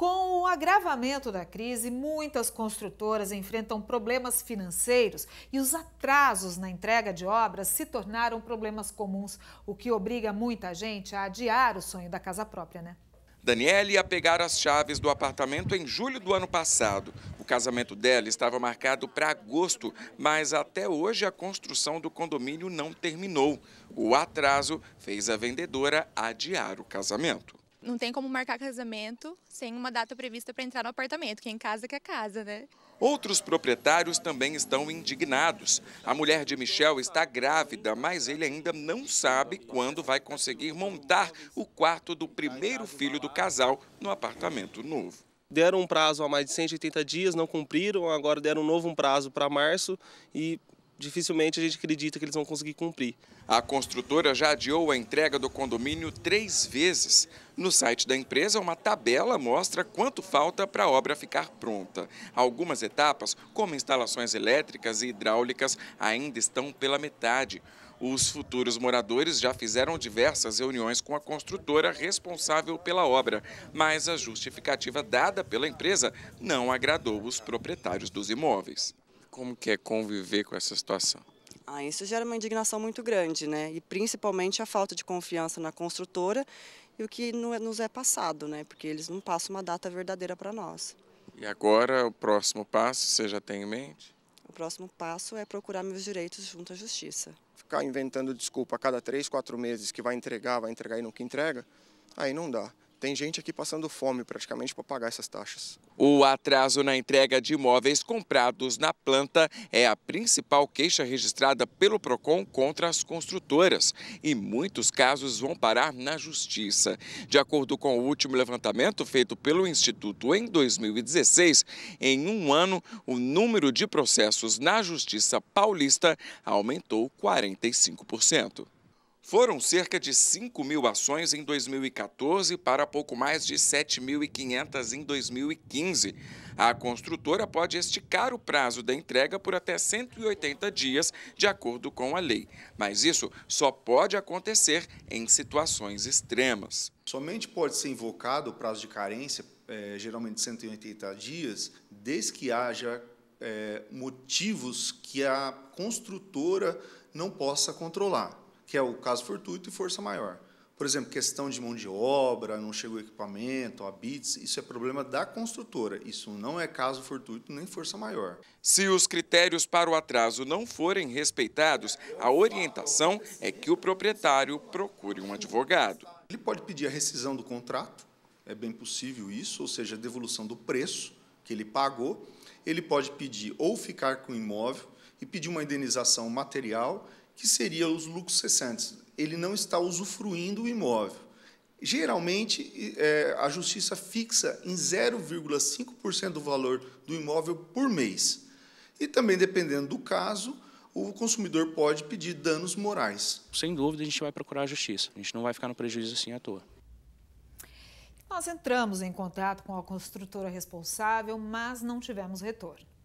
Com o agravamento da crise, muitas construtoras enfrentam problemas financeiros e os atrasos na entrega de obras se tornaram problemas comuns, o que obriga muita gente a adiar o sonho da casa própria, né? Daniela ia pegar as chaves do apartamento em julho do ano passado. O casamento dela estava marcado para agosto, mas até hoje a construção do condomínio não terminou. O atraso fez a vendedora adiar o casamento. Não tem como marcar casamento sem uma data prevista para entrar no apartamento. Quem é casa quer é casa, né? Outros proprietários também estão indignados. A mulher de Michel está grávida, mas ele ainda não sabe quando vai conseguir montar o quarto do primeiro filho do casal no apartamento novo deram um prazo a mais de 180 dias, não cumpriram, agora deram um novo prazo para março e dificilmente a gente acredita que eles vão conseguir cumprir. A construtora já adiou a entrega do condomínio três vezes. No site da empresa, uma tabela mostra quanto falta para a obra ficar pronta. Algumas etapas, como instalações elétricas e hidráulicas, ainda estão pela metade. Os futuros moradores já fizeram diversas reuniões com a construtora responsável pela obra, mas a justificativa dada pela empresa não agradou os proprietários dos imóveis. Como que é conviver com essa situação? Ah, isso gera uma indignação muito grande, né? E principalmente a falta de confiança na construtora e o que nos é passado, né? Porque eles não passam uma data verdadeira para nós. E agora o próximo passo, você já tem em mente? O próximo passo é procurar meus direitos junto à justiça. Ficar inventando desculpa a cada três, quatro meses que vai entregar, vai entregar e nunca entrega, aí não dá. Tem gente aqui passando fome praticamente para pagar essas taxas. O atraso na entrega de imóveis comprados na planta é a principal queixa registrada pelo Procon contra as construtoras e muitos casos vão parar na justiça. De acordo com o último levantamento feito pelo instituto em 2016, em um ano o número de processos na justiça paulista aumentou 45%. Foram cerca de 5 mil ações em 2014 para pouco mais de 7.500 em 2015. A construtora pode esticar o prazo da entrega por até 180 dias, de acordo com a lei. Mas isso só pode acontecer em situações extremas. Somente pode ser invocado o prazo de carência, é, geralmente 180 dias, desde que haja é, motivos que a construtora não possa controlar que é o caso fortuito e força maior. Por exemplo, questão de mão de obra, não chegou equipamento, a bits, isso é problema da construtora. Isso não é caso fortuito nem força maior. Se os critérios para o atraso não forem respeitados, a orientação é que o proprietário procure um advogado. Ele pode pedir a rescisão do contrato, é bem possível isso, ou seja, a devolução do preço que ele pagou. Ele pode pedir ou ficar com o imóvel e pedir uma indenização material que seria os lucros cessantes. Ele não está usufruindo o imóvel. Geralmente, é, a justiça fixa em 0,5% do valor do imóvel por mês. E também, dependendo do caso, o consumidor pode pedir danos morais. Sem dúvida, a gente vai procurar a justiça. A gente não vai ficar no prejuízo assim à toa. Nós entramos em contato com a construtora responsável, mas não tivemos retorno.